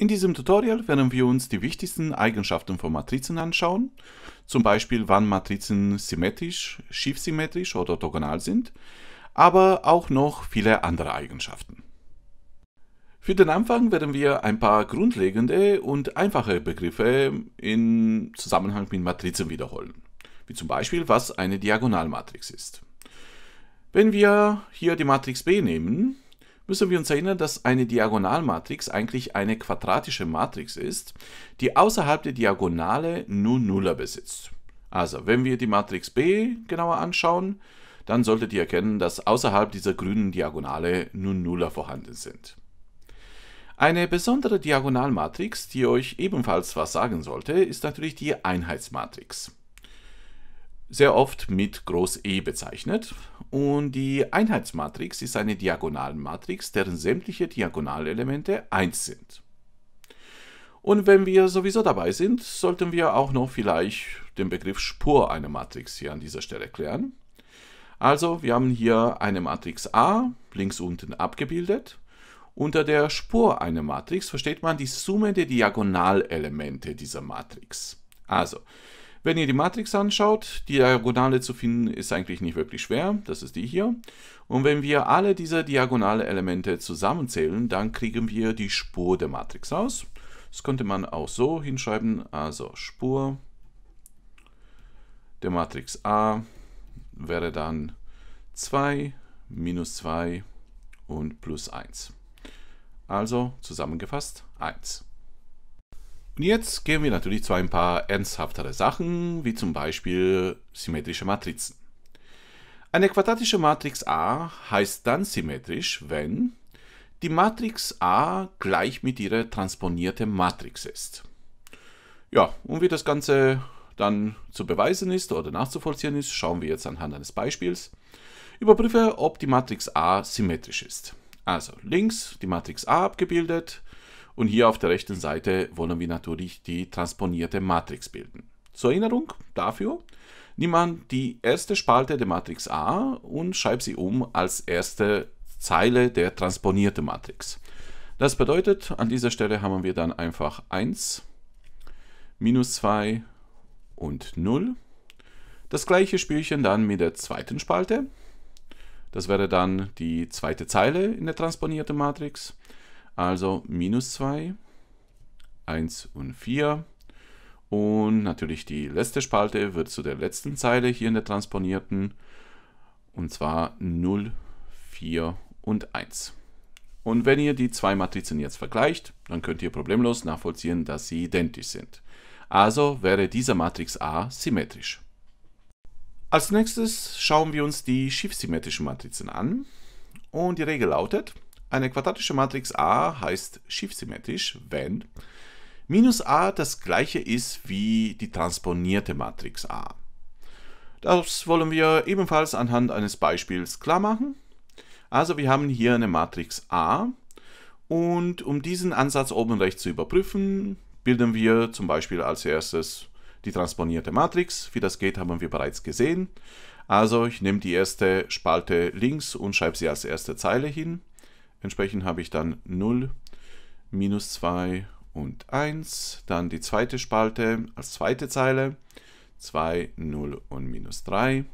In diesem Tutorial werden wir uns die wichtigsten Eigenschaften von Matrizen anschauen, zum Beispiel wann Matrizen symmetrisch, schiefsymmetrisch oder orthogonal sind, aber auch noch viele andere Eigenschaften. Für den Anfang werden wir ein paar grundlegende und einfache Begriffe im Zusammenhang mit Matrizen wiederholen, wie zum Beispiel was eine Diagonalmatrix ist. Wenn wir hier die Matrix B nehmen, müssen wir uns erinnern, dass eine Diagonalmatrix eigentlich eine quadratische Matrix ist, die außerhalb der Diagonale nur Nuller besitzt. Also, wenn wir die Matrix B genauer anschauen, dann solltet ihr erkennen, dass außerhalb dieser grünen Diagonale nur Nuller vorhanden sind. Eine besondere Diagonalmatrix, die euch ebenfalls was sagen sollte, ist natürlich die Einheitsmatrix sehr oft mit Groß E bezeichnet. Und die Einheitsmatrix ist eine Diagonalmatrix, deren sämtliche Diagonalelemente 1 sind. Und wenn wir sowieso dabei sind, sollten wir auch noch vielleicht den Begriff Spur einer Matrix hier an dieser Stelle klären. Also, wir haben hier eine Matrix A, links unten abgebildet. Unter der Spur einer Matrix versteht man die Summe der Diagonalelemente dieser Matrix. Also, wenn ihr die Matrix anschaut, die Diagonale zu finden ist eigentlich nicht wirklich schwer, das ist die hier. Und wenn wir alle diese diagonale Elemente zusammenzählen, dann kriegen wir die Spur der Matrix aus. Das könnte man auch so hinschreiben, also Spur der Matrix A wäre dann 2, minus 2 und plus 1. Also zusammengefasst 1. Und Jetzt gehen wir natürlich zu ein paar ernsthaftere Sachen, wie zum Beispiel symmetrische Matrizen. Eine quadratische Matrix A heißt dann symmetrisch, wenn die Matrix A gleich mit ihrer transponierten Matrix ist. Ja, und wie das Ganze dann zu beweisen ist oder nachzuvollziehen ist, schauen wir jetzt anhand eines Beispiels. Überprüfe, ob die Matrix A symmetrisch ist. Also links die Matrix A abgebildet, und hier auf der rechten Seite wollen wir natürlich die transponierte Matrix bilden. Zur Erinnerung dafür, nimm man die erste Spalte der Matrix A und schreibt sie um als erste Zeile der transponierten Matrix. Das bedeutet, an dieser Stelle haben wir dann einfach 1, minus 2 und 0. Das gleiche Spielchen dann mit der zweiten Spalte. Das wäre dann die zweite Zeile in der transponierten Matrix. Also minus 2, 1 und 4. Und natürlich die letzte Spalte wird zu der letzten Zeile hier in der transponierten. Und zwar 0, 4 und 1. Und wenn ihr die zwei Matrizen jetzt vergleicht, dann könnt ihr problemlos nachvollziehen, dass sie identisch sind. Also wäre diese Matrix A symmetrisch. Als nächstes schauen wir uns die schiffsymmetrischen Matrizen an. Und die Regel lautet, eine quadratische Matrix A heißt schiffsymmetrisch, wenn minus A das gleiche ist wie die transponierte Matrix A. Das wollen wir ebenfalls anhand eines Beispiels klar machen. Also wir haben hier eine Matrix A und um diesen Ansatz oben rechts zu überprüfen, bilden wir zum Beispiel als erstes die transponierte Matrix. Wie das geht, haben wir bereits gesehen. Also ich nehme die erste Spalte links und schreibe sie als erste Zeile hin. Entsprechend habe ich dann 0, minus 2 und 1. Dann die zweite Spalte als zweite Zeile. 2, 0 und minus 3.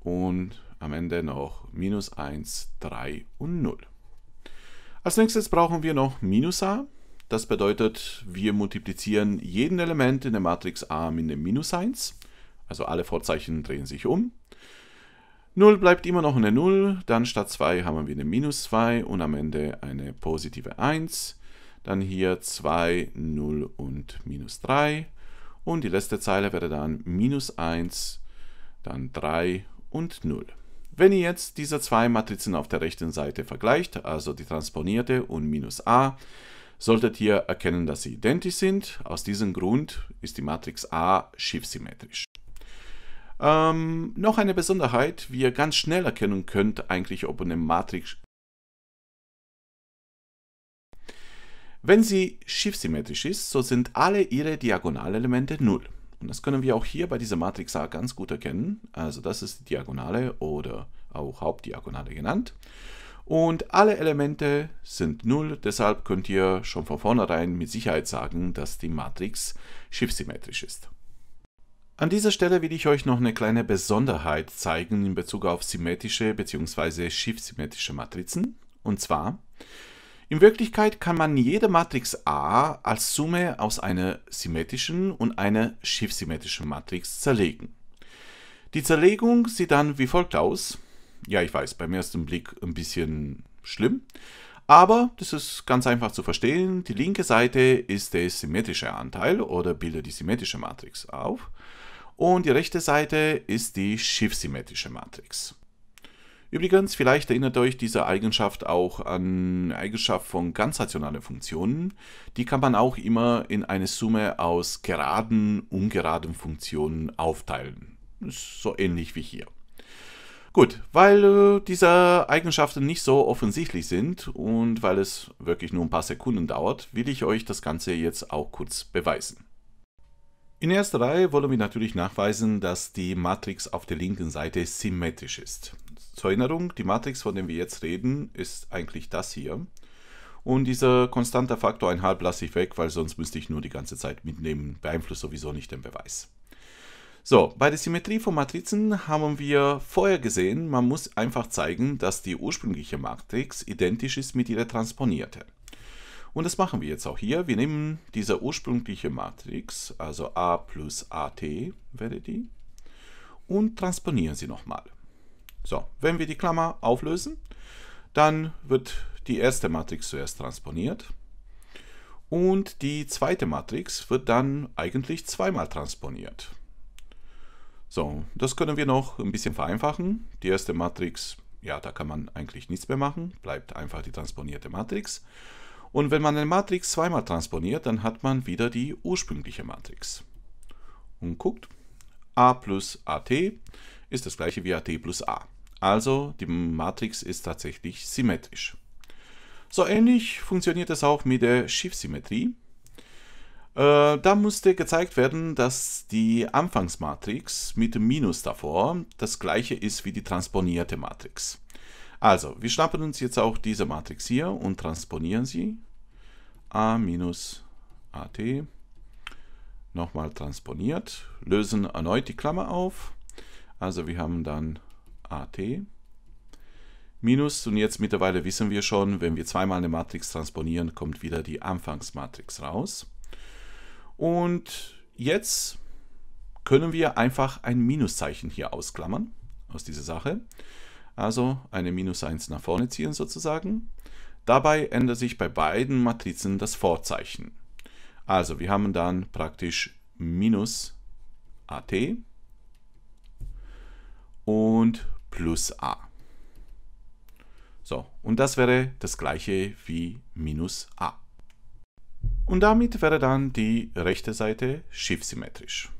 Und am Ende noch minus 1, 3 und 0. Als nächstes brauchen wir noch minus a. Das bedeutet, wir multiplizieren jeden Element in der Matrix A mit einem Minus 1. Also alle Vorzeichen drehen sich um. 0 bleibt immer noch eine 0, dann statt 2 haben wir eine minus 2 und am Ende eine positive 1. Dann hier 2, 0 und minus 3. Und die letzte Zeile wäre dann minus 1, dann 3 und 0. Wenn ihr jetzt diese zwei Matrizen auf der rechten Seite vergleicht, also die transponierte und minus a, solltet ihr erkennen, dass sie identisch sind. Aus diesem Grund ist die Matrix A schiffsymmetrisch. Ähm, noch eine Besonderheit, wie ihr ganz schnell erkennen könnt, eigentlich ob eine Matrix. Wenn sie schiefsymmetrisch ist, so sind alle ihre Diagonalelemente 0. Und das können wir auch hier bei dieser Matrix A ganz gut erkennen. Also das ist die Diagonale oder auch Hauptdiagonale genannt. Und alle Elemente sind 0, deshalb könnt ihr schon von vornherein mit Sicherheit sagen, dass die Matrix schiffsymmetrisch ist. An dieser Stelle will ich euch noch eine kleine Besonderheit zeigen in Bezug auf symmetrische bzw. schiffsymmetrische Matrizen. Und zwar, in Wirklichkeit kann man jede Matrix A als Summe aus einer symmetrischen und einer schiffsymmetrischen Matrix zerlegen. Die Zerlegung sieht dann wie folgt aus. Ja, ich weiß, beim ersten Blick ein bisschen schlimm, aber das ist ganz einfach zu verstehen. Die linke Seite ist der symmetrische Anteil oder bildet die symmetrische Matrix auf und die rechte Seite ist die schiffsymmetrische Matrix. Übrigens, vielleicht erinnert euch diese Eigenschaft auch an Eigenschaft von ganzrationalen Funktionen. Die kann man auch immer in eine Summe aus geraden, ungeraden Funktionen aufteilen. so ähnlich wie hier. Gut, weil äh, diese Eigenschaften nicht so offensichtlich sind und weil es wirklich nur ein paar Sekunden dauert, will ich euch das Ganze jetzt auch kurz beweisen. In erster Reihe wollen wir natürlich nachweisen, dass die Matrix auf der linken Seite symmetrisch ist. Zur Erinnerung, die Matrix, von der wir jetzt reden, ist eigentlich das hier. Und dieser konstante Faktor 1,5 lasse ich weg, weil sonst müsste ich nur die ganze Zeit mitnehmen, beeinflusst sowieso nicht den Beweis. So, bei der Symmetrie von Matrizen haben wir vorher gesehen, man muss einfach zeigen, dass die ursprüngliche Matrix identisch ist mit ihrer transponierten. Und das machen wir jetzt auch hier. Wir nehmen diese ursprüngliche Matrix, also A plus AT wäre die, und transponieren sie nochmal. So, wenn wir die Klammer auflösen, dann wird die erste Matrix zuerst transponiert und die zweite Matrix wird dann eigentlich zweimal transponiert. So, das können wir noch ein bisschen vereinfachen. Die erste Matrix, ja, da kann man eigentlich nichts mehr machen, bleibt einfach die transponierte Matrix. Und wenn man eine Matrix zweimal transponiert, dann hat man wieder die ursprüngliche Matrix. Und guckt, a plus at ist das gleiche wie at plus a. Also die Matrix ist tatsächlich symmetrisch. So ähnlich funktioniert es auch mit der Schiffsymmetrie. Äh, da musste gezeigt werden, dass die Anfangsmatrix mit dem Minus davor das gleiche ist wie die transponierte Matrix. Also, wir schnappen uns jetzt auch diese Matrix hier und transponieren sie a-at nochmal transponiert, lösen erneut die Klammer auf. Also wir haben dann at minus und jetzt mittlerweile wissen wir schon, wenn wir zweimal eine Matrix transponieren, kommt wieder die Anfangsmatrix raus. Und jetzt können wir einfach ein Minuszeichen hier ausklammern aus dieser Sache. Also eine Minus 1 nach vorne ziehen sozusagen. Dabei ändert sich bei beiden Matrizen das Vorzeichen. Also wir haben dann praktisch minus at und plus a. So, und das wäre das gleiche wie minus a. Und damit wäre dann die rechte Seite schiffsymmetrisch.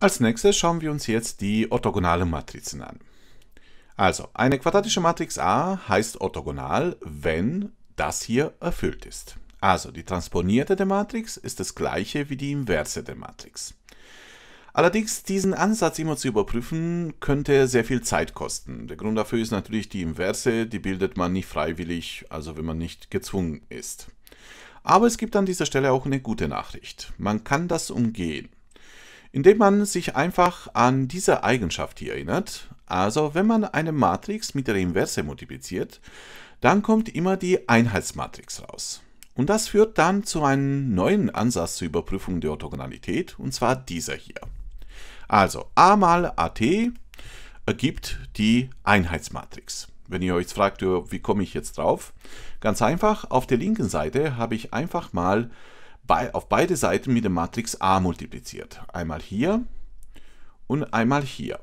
Als nächstes schauen wir uns jetzt die orthogonalen Matrizen an. Also, eine quadratische Matrix A heißt orthogonal, wenn das hier erfüllt ist. Also, die transponierte der Matrix ist das gleiche wie die inverse der Matrix. Allerdings, diesen Ansatz immer zu überprüfen, könnte sehr viel Zeit kosten. Der Grund dafür ist natürlich die Inverse, die bildet man nicht freiwillig, also wenn man nicht gezwungen ist. Aber es gibt an dieser Stelle auch eine gute Nachricht. Man kann das umgehen, indem man sich einfach an diese Eigenschaft hier erinnert. Also wenn man eine Matrix mit der Inverse multipliziert, dann kommt immer die Einheitsmatrix raus. Und das führt dann zu einem neuen Ansatz zur Überprüfung der Orthogonalität, und zwar dieser hier. Also a mal at ergibt die Einheitsmatrix. Wenn ihr euch fragt, wie komme ich jetzt drauf? Ganz einfach, auf der linken Seite habe ich einfach mal bei, auf beide Seiten mit der Matrix A multipliziert. Einmal hier und einmal hier.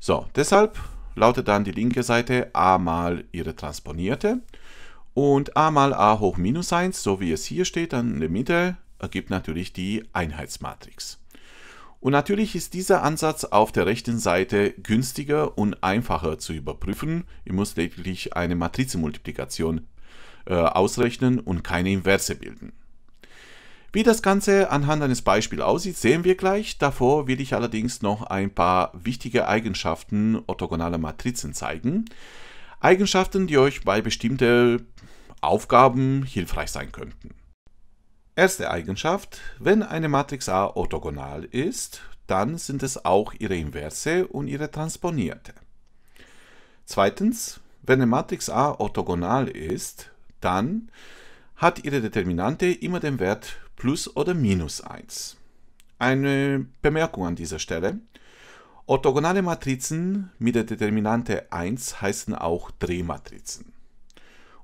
So, deshalb lautet dann die linke Seite a mal ihre Transponierte und a mal a hoch minus 1, so wie es hier steht, dann in der Mitte, ergibt natürlich die Einheitsmatrix. Und natürlich ist dieser Ansatz auf der rechten Seite günstiger und einfacher zu überprüfen. Ihr müsst lediglich eine Matrizenmultiplikation äh, ausrechnen und keine Inverse bilden. Wie das Ganze anhand eines Beispiels aussieht, sehen wir gleich. Davor will ich allerdings noch ein paar wichtige Eigenschaften orthogonaler Matrizen zeigen. Eigenschaften, die euch bei bestimmten Aufgaben hilfreich sein könnten. Erste Eigenschaft, wenn eine Matrix A orthogonal ist, dann sind es auch ihre Inverse und ihre Transponierte. Zweitens, wenn eine Matrix A orthogonal ist, dann hat ihre Determinante immer den Wert plus oder minus 1. Eine Bemerkung an dieser Stelle. Orthogonale Matrizen mit der Determinante 1 heißen auch Drehmatrizen.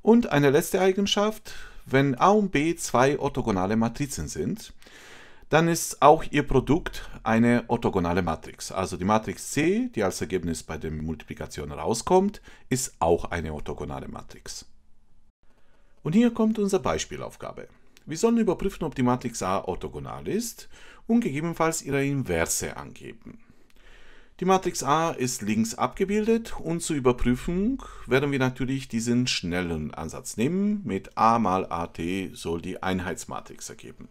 Und eine letzte Eigenschaft, wenn A und B zwei orthogonale Matrizen sind, dann ist auch ihr Produkt eine orthogonale Matrix. Also die Matrix C, die als Ergebnis bei der Multiplikation rauskommt, ist auch eine orthogonale Matrix. Und hier kommt unsere Beispielaufgabe. Wir sollen überprüfen, ob die Matrix A orthogonal ist und gegebenenfalls ihre Inverse angeben. Die Matrix A ist links abgebildet und zur Überprüfung werden wir natürlich diesen schnellen Ansatz nehmen. Mit A mal AT soll die Einheitsmatrix ergeben.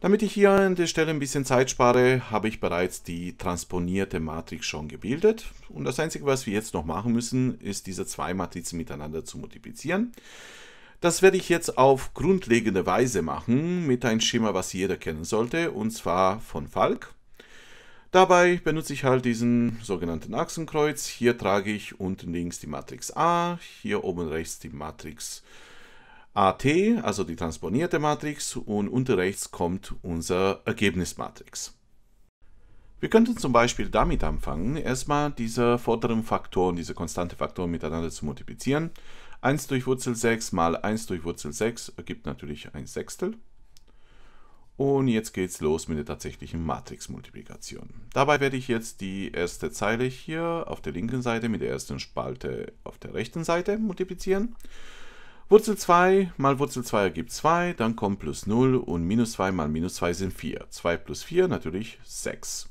Damit ich hier an der Stelle ein bisschen Zeit spare, habe ich bereits die transponierte Matrix schon gebildet. Und das Einzige, was wir jetzt noch machen müssen, ist diese zwei Matrizen miteinander zu multiplizieren. Das werde ich jetzt auf grundlegende Weise machen, mit einem Schema, was jeder kennen sollte, und zwar von Falk. Dabei benutze ich halt diesen sogenannten Achsenkreuz. Hier trage ich unten links die Matrix A, hier oben rechts die Matrix AT, also die transponierte Matrix, und unter rechts kommt unser Ergebnismatrix. Wir könnten zum Beispiel damit anfangen, erstmal diese vorderen Faktoren, diese konstante Faktoren miteinander zu multiplizieren. 1 durch Wurzel 6 mal 1 durch Wurzel 6 ergibt natürlich ein Sechstel. Und jetzt geht's los mit der tatsächlichen Matrixmultiplikation. Dabei werde ich jetzt die erste Zeile hier auf der linken Seite mit der ersten Spalte auf der rechten Seite multiplizieren. Wurzel 2 mal Wurzel 2 ergibt 2, dann kommt plus 0 und minus 2 mal minus 2 sind 4. 2 plus 4 natürlich 6.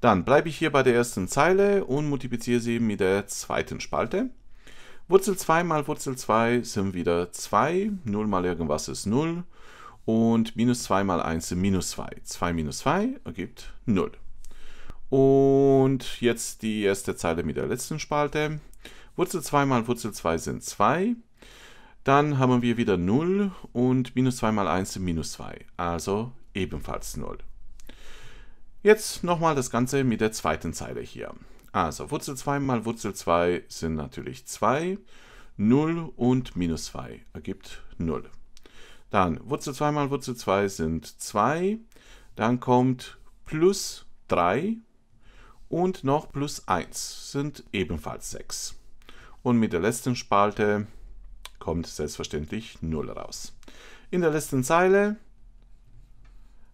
Dann bleibe ich hier bei der ersten Zeile und multipliziere sie mit der zweiten Spalte. Wurzel 2 mal Wurzel 2 sind wieder 2, 0 mal irgendwas ist 0 und minus 2 mal 1 sind minus 2. 2 minus 2 ergibt 0. Und jetzt die erste Zeile mit der letzten Spalte. Wurzel 2 mal Wurzel 2 sind 2. Dann haben wir wieder 0 und minus 2 mal 1 sind minus 2, also ebenfalls 0. Jetzt nochmal das Ganze mit der zweiten Zeile hier. Also Wurzel 2 mal Wurzel 2 sind natürlich 2. 0 und minus 2 ergibt 0. Dann Wurzel 2 mal Wurzel 2 sind 2. Dann kommt plus 3 und noch plus 1 sind ebenfalls 6. Und mit der letzten Spalte kommt selbstverständlich 0 raus. In der letzten Zeile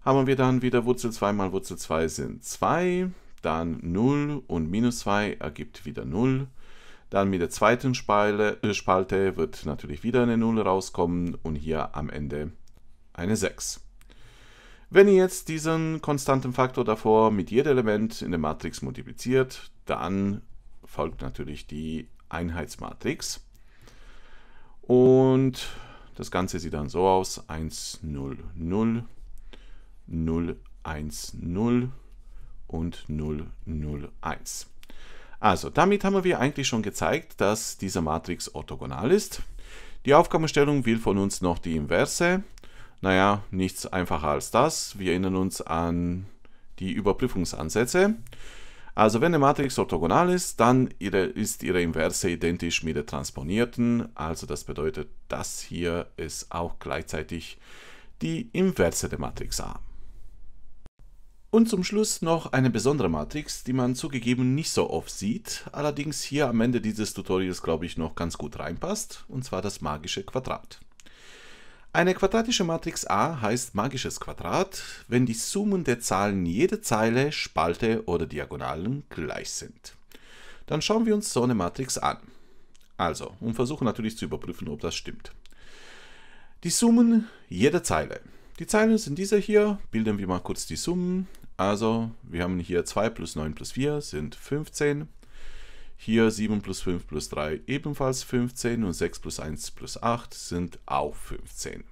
haben wir dann wieder Wurzel 2 mal Wurzel 2 sind 2 dann 0 und minus 2 ergibt wieder 0. Dann mit der zweiten Spalte äh, wird natürlich wieder eine 0 rauskommen und hier am Ende eine 6. Wenn ihr jetzt diesen konstanten Faktor davor mit jedem Element in der Matrix multipliziert, dann folgt natürlich die Einheitsmatrix. Und das Ganze sieht dann so aus. 1, 0, 0, 0, 1, 0 und 001. Also, damit haben wir eigentlich schon gezeigt, dass diese Matrix orthogonal ist. Die Aufgabenstellung will von uns noch die Inverse. Naja, nichts einfacher als das. Wir erinnern uns an die Überprüfungsansätze. Also wenn eine Matrix orthogonal ist, dann ihre, ist ihre Inverse identisch mit der transponierten. Also das bedeutet, das hier ist auch gleichzeitig die Inverse der Matrix A. Und zum Schluss noch eine besondere Matrix, die man zugegeben nicht so oft sieht, allerdings hier am Ende dieses Tutorials glaube ich noch ganz gut reinpasst, und zwar das magische Quadrat. Eine quadratische Matrix A heißt magisches Quadrat, wenn die Summen der Zahlen jeder Zeile, Spalte oder Diagonalen gleich sind. Dann schauen wir uns so eine Matrix an. Also, und versuchen natürlich zu überprüfen, ob das stimmt. Die Summen jeder Zeile. Die Zeilen sind diese hier, bilden wir mal kurz die Summen also wir haben hier 2 plus 9 plus 4 sind 15. Hier 7 plus 5 plus 3 ebenfalls 15 und 6 plus 1 plus 8 sind auch 15.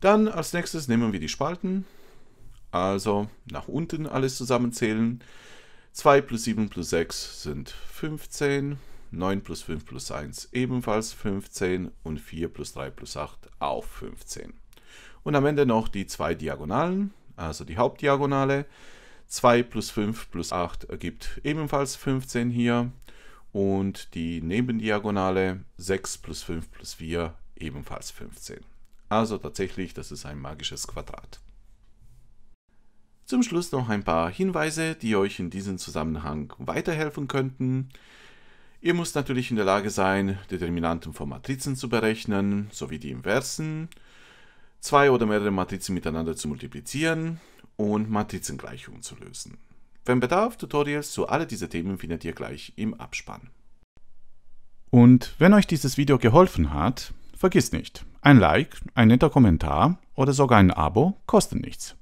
Dann als nächstes nehmen wir die Spalten. Also nach unten alles zusammenzählen. 2 plus 7 plus 6 sind 15. 9 plus 5 plus 1 ebenfalls 15 und 4 plus 3 plus 8 auch 15. Und am Ende noch die zwei Diagonalen also die Hauptdiagonale. 2 plus 5 plus 8 ergibt ebenfalls 15 hier. Und die Nebendiagonale 6 plus 5 plus 4 ebenfalls 15. Also tatsächlich, das ist ein magisches Quadrat. Zum Schluss noch ein paar Hinweise, die euch in diesem Zusammenhang weiterhelfen könnten. Ihr müsst natürlich in der Lage sein, Determinanten von Matrizen zu berechnen, sowie die Inversen zwei oder mehrere Matrizen miteinander zu multiplizieren und Matrizengleichungen zu lösen. Wenn Bedarf, Tutorials zu all diesen Themen findet ihr gleich im Abspann. Und wenn euch dieses Video geholfen hat, vergisst nicht, ein Like, ein netter Kommentar oder sogar ein Abo kosten nichts.